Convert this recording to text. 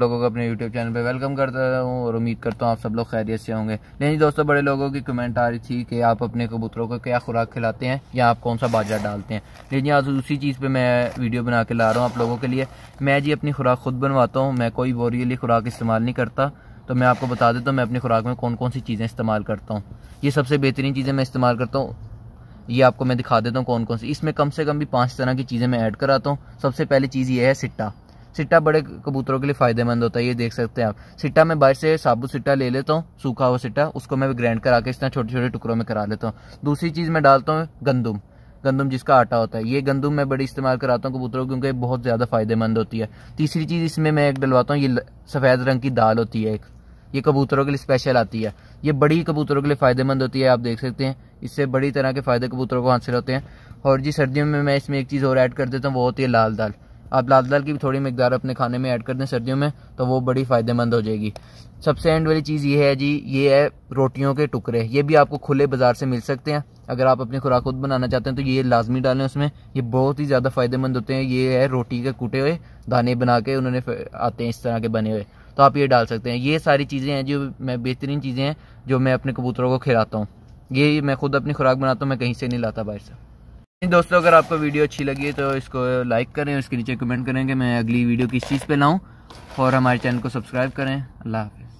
लोगों को अपने यूट्यूब चैनल पे वेलकम करता हूँ और उम्मीद करता हूँ आप सब लोग खैरियत से होंगे लेकिन दोस्तों बड़े लोगों की कमेंट आ रही थी कि आप अपने कबूतरों को क्या खुराक खिलाते हैं या आप कौन सा बाजरा डालते हैं लेकिन आज उसी चीज़ पे मैं वीडियो बना के ला रहा हूँ आप लोगों के लिए मैं जी अपनी खुराक खुद बनवाता हूँ मैं कोई बोरियली खुराक इस्तेमाल नहीं करता तो मैं आपको बता देता हूँ मैं अपनी खुराक में कौन कौन सी चीज़ें इस्तेमाल करता हूँ ये सबसे बेहतरीन चीज़ें मैं इस्तेमाल करता हूँ ये आपको मैं दिखा देता हूँ कौन कौन सी इसमें कम से कम भी पाँच तरह की चीज़ें मैं ऐड कराता हूँ सबसे पहली चीज़ ये है सिट्टा सिट्टा बड़े कबूतरों के लिए फ़ायदेमंद होता है ये देख सकते हैं आप सिट्टा मैं बाहर से साबुत सिट्टा ले लेता हूँ सूखा हुआ सिट्टा उसको मैं ग्रैंड करा के इस तरह छोटे छोटे टुकड़ों में करा लेता हूँ दूसरी चीज़ मैं डालता हूँ गंदुम गंदम जिसका आटा होता है ये गंदम मैं बड़ी इस्तेमाल कराता हूँ कबूतरों को क्योंकि बहुत ज़्यादा फायदेमंद होती है तीसरी चीज़ इसमें मैं एक डलवाता हूँ ये सफ़ेद रंग की दाल होती है एक ये कबूतरों के लिए स्पेशल आती है ये बड़ी कबूतरों के लिए फ़ायदेमंद होती है आप देख सकते हैं इससे बड़ी तरह के फ़ायदे कबूतरों को हासिल होते हैं और जी सर्दियों में मैं इसमें एक चीज़ और ऐड कर देता हूँ वो होती है लाल दाल आप लाल दाल की भी थोड़ी मकदार अपने खाने में ऐड कर दें सर्दियों में तो वो बड़ी फ़ायदेमंद हो जाएगी सबसे एंड वाली चीज़ ये है जी ये है रोटियों के टुकड़े ये भी आपको खुले बाज़ार से मिल सकते हैं अगर आप अपनी खुराक खुद बनाना चाहते हैं तो ये लाजमी डालें उसमें ये बहुत ही ज़्यादा फ़ायदेमंद होते हैं ये है रोटी के कूटे हुए दाने बना के उन्होंने आते हैं इस तरह के बने हुए तो आप ये डाल सकते हैं ये सारी चीज़ें हैं जो मैं बेहतरीन चीज़ें हैं जो मैं अपने कबूतरों को खिलाता हूँ ये मैं खुद अपनी खुराक बनाता हूँ मैं कहीं से नहीं लाता बाहर से दोस्तों अगर आपको वीडियो अच्छी लगी है तो इसको लाइक करें उसके नीचे कमेंट करें कि मैं अगली वीडियो किस चीज़ पे लाऊं और हमारे चैनल को सब्सक्राइब करें अल्लाह हाफिज़